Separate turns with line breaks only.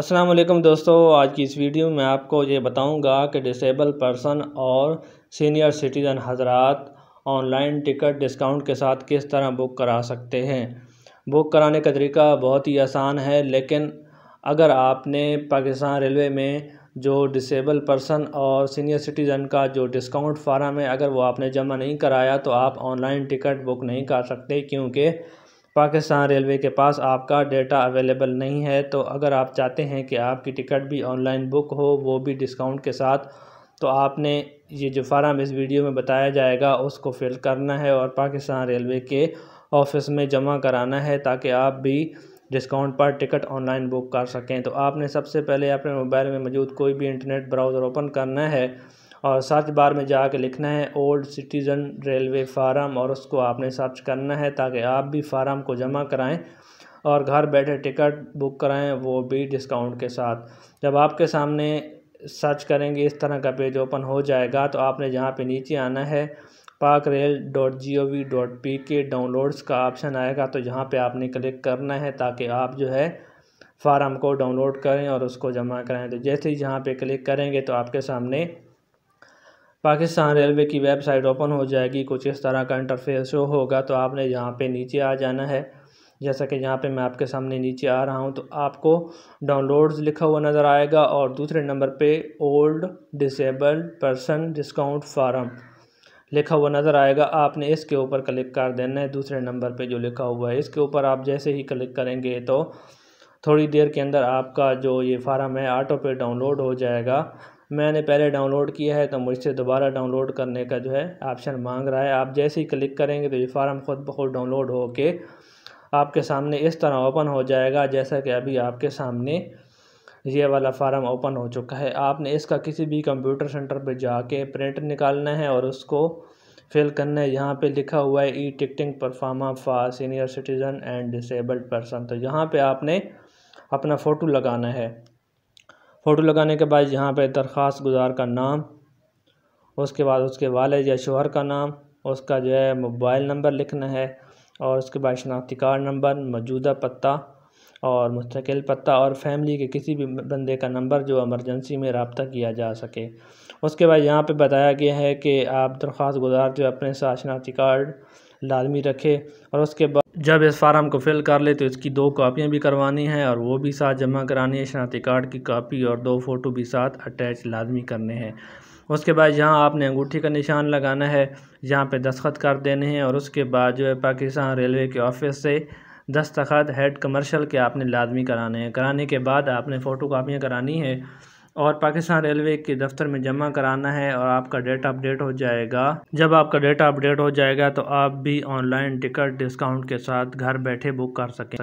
अस्सलाम वालेकुम दोस्तों आज की इस वीडियो में आपको ये बताऊंगा कि डिसेबल पर्सन और सीनियर सिटीज़न हजरात ऑनलाइन टिकट डिस्काउंट के साथ किस तरह बुक करा सकते हैं बुक कराने का तरीका बहुत ही आसान है लेकिन अगर आपने पाकिस्तान रेलवे में जो डिसेबल पर्सन और सीनियर सिटीज़न का जो डिस्काउंट फारम है अगर वो आपने जमा नहीं कराया तो आप ऑनलाइन टिकट बुक नहीं कर सकते क्योंकि पाकिस्तान रेलवे के पास आपका डेटा अवेलेबल नहीं है तो अगर आप चाहते हैं कि आपकी टिकट भी ऑनलाइन बुक हो वो भी डिस्काउंट के साथ तो आपने ये जो फार्म इस वीडियो में बताया जाएगा उसको फिल करना है और पाकिस्तान रेलवे के ऑफिस में जमा कराना है ताकि आप भी डिस्काउंट पर टिकट ऑनलाइन बुक कर सकें तो आपने सबसे पहले अपने मोबाइल में मौजूद कोई भी इंटरनेट ब्राउज़र ओपन करना है और सर्च बार में जाकर लिखना है ओल्ड सिटीज़न रेलवे फार्म और उसको आपने सर्च करना है ताकि आप भी फार्म को जमा कराएं और घर बैठे टिकट बुक कराएं वो भी डिस्काउंट के साथ जब आपके सामने सर्च करेंगे इस तरह का पेज ओपन हो जाएगा तो आपने जहाँ पे नीचे आना है Pak rail dot g o v dot p k downloads का ऑप्शन आएगा तो यहाँ पे आपने क्लिक करना है ताकि आप जो है फार्म को डाउनलोड करें और उसको जमा कराएं तो जैसे ही जहाँ पे क्लिक करेंगे तो आपके सामने पाकिस्तान रेलवे की वेबसाइट ओपन हो जाएगी कुछ इस तरह का इंटरफेस शो होगा तो आपने यहाँ पे नीचे आ जाना है जैसा कि यहाँ पे मैं आपके सामने नीचे आ रहा हूँ तो आपको डाउनलोड्स लिखा हुआ नज़र आएगा और दूसरे नंबर पे old disabled person discount form लिखा हुआ नज़र आएगा आपने इसके ऊपर क्लिक कर देना है दूसरे नंबर पर जो लिखा हुआ है इसके ऊपर आप जैसे ही क्लिक करेंगे तो थोड़ी देर के अंदर आपका जो ये फारम है ऑटो पे डाउनलोड हो जाएगा मैंने पहले डाउनलोड किया है तो मुझसे दोबारा डाउनलोड करने का जो है ऑप्शन मांग रहा है आप जैसे ही क्लिक करेंगे तो ये फार्म खुद ब खुद डाउनलोड के आपके सामने इस तरह ओपन हो जाएगा जैसा कि अभी आपके सामने ये वाला फार्म ओपन हो चुका है आपने इसका किसी भी कंप्यूटर सेंटर पर जाके प्रिंट निकालना है और उसको फिल करना है यहाँ पे लिखा हुआ है e ticketing proforma for senior citizen and disabled person तो यहाँ पे आपने अपना फ़ोटो लगाना है फ़ोटो लगाने के बाद यहाँ पर दरख्वास्त गुज़ार का नाम उसके बाद उसके वालद या शोहर का नाम उसका जो है मोबाइल नंबर लिखना है और उसके बाद शनाख्ती कार्ड नंबर मौजूदा पता और मुस्तकिल पता और फैमिली के किसी भी बंदे का नंबर जो एमरजेंसी में रबता किया जा सके उसके बाद यहाँ पे बताया गया है कि आप दरख्वास्त गुजार जो अपने साथ शनाख्ती कार्ड लाजमी रखे और उसके बाद जब इस फार्म को फिल कर ले तो इसकी दो कापियाँ भी करवानी हैं और वो भी साथ जमा करानी है शनाती कार्ड की कापी और दो फ़ोटो भी साथ अटैच लाजमी करने हैं उसके बाद यहाँ आपने अंगूठी का निशान लगाना है यहाँ पे दस्खत कर देने हैं और उसके बाद जो है पाकिस्तान रेलवे के ऑफिस से दस्तखत हेड कमर्शल के आपने लाजमी कराने हैं कराने के बाद आपने फ़ोटो कापियाँ करानी है और पाकिस्तान रेलवे के दफ्तर में जमा कराना है और आपका डेटा अपडेट हो जाएगा जब आपका डेटा अपडेट हो जाएगा तो आप भी ऑनलाइन टिकट डिस्काउंट के साथ घर बैठे बुक कर सकें